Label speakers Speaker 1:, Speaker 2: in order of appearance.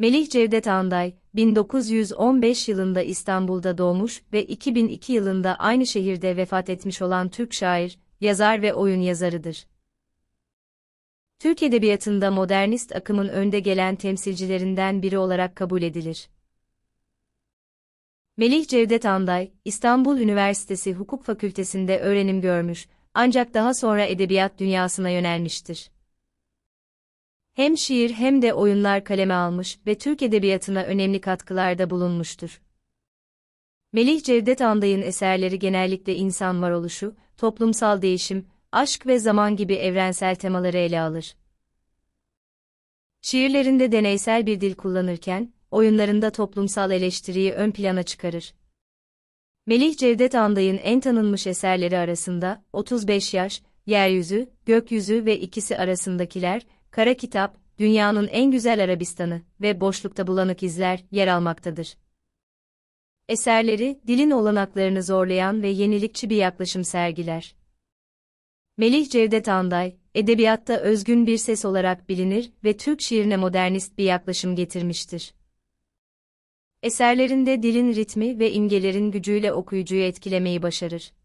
Speaker 1: Melih Cevdet Anday, 1915 yılında İstanbul'da doğmuş ve 2002 yılında aynı şehirde vefat etmiş olan Türk şair, yazar ve oyun yazarıdır. Türk edebiyatında modernist akımın önde gelen temsilcilerinden biri olarak kabul edilir. Melih Cevdet Anday, İstanbul Üniversitesi Hukuk Fakültesinde öğrenim görmüş, ancak daha sonra edebiyat dünyasına yönelmiştir. Hem şiir hem de oyunlar kaleme almış ve Türk edebiyatına önemli katkılarda bulunmuştur. Melih Cevdet Anday'ın eserleri genellikle insan varoluşu, toplumsal değişim, aşk ve zaman gibi evrensel temaları ele alır. Şiirlerinde deneysel bir dil kullanırken, oyunlarında toplumsal eleştiriyi ön plana çıkarır. Melih Cevdet Anday'ın en tanınmış eserleri arasında 35 yaş, Yeryüzü, Gökyüzü ve ikisi arasındakiler Kara Kitap, dünyanın en güzel Arabistan'ı ve boşlukta bulanık izler yer almaktadır. Eserleri, dilin olanaklarını zorlayan ve yenilikçi bir yaklaşım sergiler. Melih Cevdet Anday, edebiyatta özgün bir ses olarak bilinir ve Türk şiirine modernist bir yaklaşım getirmiştir. Eserlerinde dilin ritmi ve imgelerin gücüyle okuyucuyu etkilemeyi başarır.